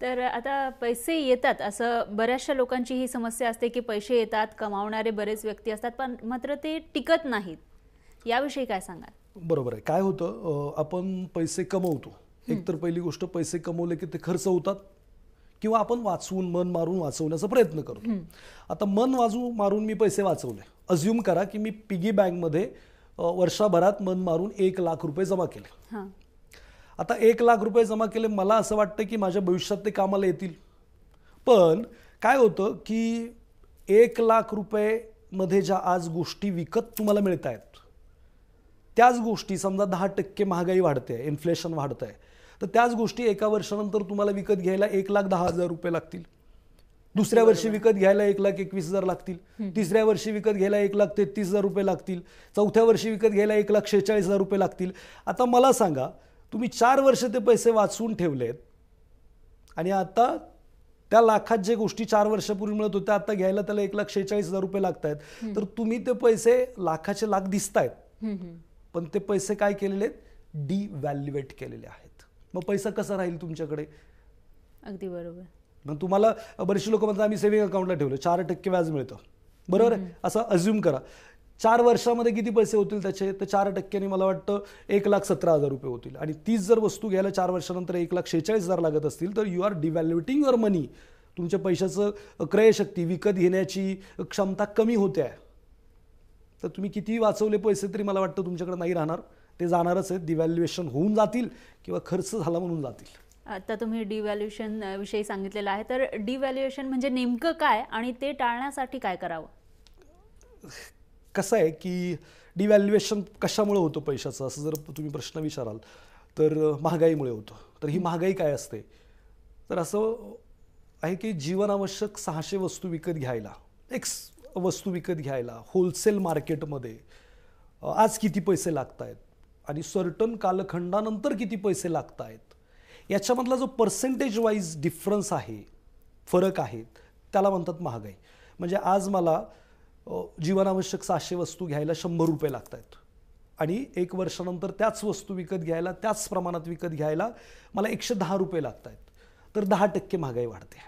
तर आता पैसे येतात असं बऱ्याचशा लोकांची ही समस्या असते की पैसे येतात कमावणारे बरेच व्यक्ती असतात पण मात्र ते टिकत नाहीत याविषयी काय सांगाल बरोबर आहे काय होतं आपण पैसे कमवतो एकतर पहिली गोष्ट पैसे कमवले की ते खर्च होतात किंवा आपण वाचवून मन मारून वाचवण्याचा प्रयत्न करतो आता मन वाजू मारून मी पैसे वाचवले अज्युम करा की मी पिगी बँकमध्ये वर्षभरात मन मारून एक लाख रुपये जमा केले आता एक लाख रुपये जमा केले मला असं वाटतं की माझ्या भविष्यात ते कामाला येतील पण काय होतं की एक लाख रुपयेमध्ये ज्या आज गोष्टी विकत तुम्हाला मिळत आहेत त्याच गोष्टी समजा दहा टक्के महागाई वाढते इन्फ्लेशन वाढत आहे तर त्याच गोष्टी एका वर्षानंतर तुम्हाला विकत घ्यायला एक लाख दहा हजार रुपये लागतील दुसऱ्या वर्षी विकत घ्यायला एक लाख एकवीस हजार लागतील तिसऱ्या वर्षी विकत घ्यायला एक लाख तेहतीस हजार रुपये लागतील चौथ्या वर्षी विकत घ्यायला एक लाख शेहेचाळीस हजार रुपये लागतील आता मला सांगा तुम्ही चार वर्ष ते पैसे वाचवून ठेवलेत आणि आता त्या लाखात जे गोष्टी चार वर्षापूर्वी मिळत होत्या आता घ्यायला त्याला एक लाख शेहेचाळीस हजार रुपये लागत आहेत तर तुम्ही ते पैसे लाखाचे लाख दिसत आहेत पण ते पैसे काय केलेले आहेत डिव्हॅल्युएट केलेले आहेत मग पैसा कसा राहील तुमच्याकडे अगदी बरोबर मग तुम्हाला बरेचसे लोक म्हणतात आम्ही सेव्हिंग अकाउंटला ठेवलं चार टक्के व्याज मिळतं बरोबर आहे असं अज्युम करा चार वर्षामध्ये किती पैसे होतील त्याचे तर चार टक्क्यांनी मला वाटतं एक लाख सतरा हजार रुपये होतील आणि तीच जर वस्तू घ्यायला चार वर्षानंतर एक लाख शेहेचाळीस हजार लागत असतील तर you are devaluating your money तुमच्या पैशाचं क्रयशक्ती विकत घेण्याची क्षमता कमी होते आहे तर तुम्ही कितीही वाचवले पैसे तरी मला वाटतं तुमच्याकडे नाही राहणार ते जाणारच आहेत डिव्हॅल्युएशन होऊन जातील किंवा खर्च झाला म्हणून जातील आता तुम्ही डिव्हॅल्युएशन विषयी सांगितलेलं आहे तर डिव्हॅल्युएशन म्हणजे नेमकं काय आणि ते टाळण्यासाठी काय करावं कसं आहे की डिव्हॅल्युएशन कशामुळे होतं पैशाचं असं जर तुम्ही प्रश्न विचाराल तर महागाईमुळे होतं तर ही महागाई काय असते तर असं आहे की जीवनावश्यक सहाशे वस्तू विकत घ्यायला एक वस्तू विकत घ्यायला होलसेल मार्केटमध्ये आज किती पैसे लागत आहेत आणि सर्टन कालखंडानंतर किती पैसे लागत आहेत याच्यामधला जो पर्सेंटेज वाईज डिफरन्स आहे फरक आहे त्याला म्हणतात महागाई म्हणजे आज मला जीवनावश्यक सहाशे वस्तू घ्यायला शंभर रुपये लागत आहेत आणि एक वर्षानंतर त्याच वस्तू विकत घ्यायला त्याच प्रमाणात विकत घ्यायला मला एकशे दहा रुपये लागत आहेत तर दहा टक्के महागाई वाढते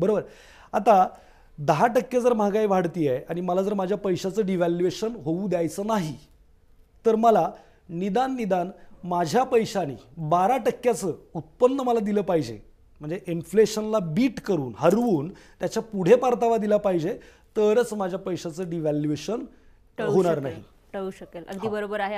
बरोबर आता दहा टक्के जर महागाई वाढती आहे आणि मला जर माझ्या पैशाचं डिव्हॅल्युएशन होऊ द्यायचं नाही तर मला निदान निदान माझ्या पैशाने बारा टक्क्याचं उत्पन्न मला दिलं पाहिजे म्हणजे इन्फ्लेशनला बीट करून हरवून त्याच्या पुढे परतावा दिला पाहिजे तरच माझ्या पैशाचं डिव्हॅल्युएशन होणार नाही टळू शकेल अगदी बरोबर आहे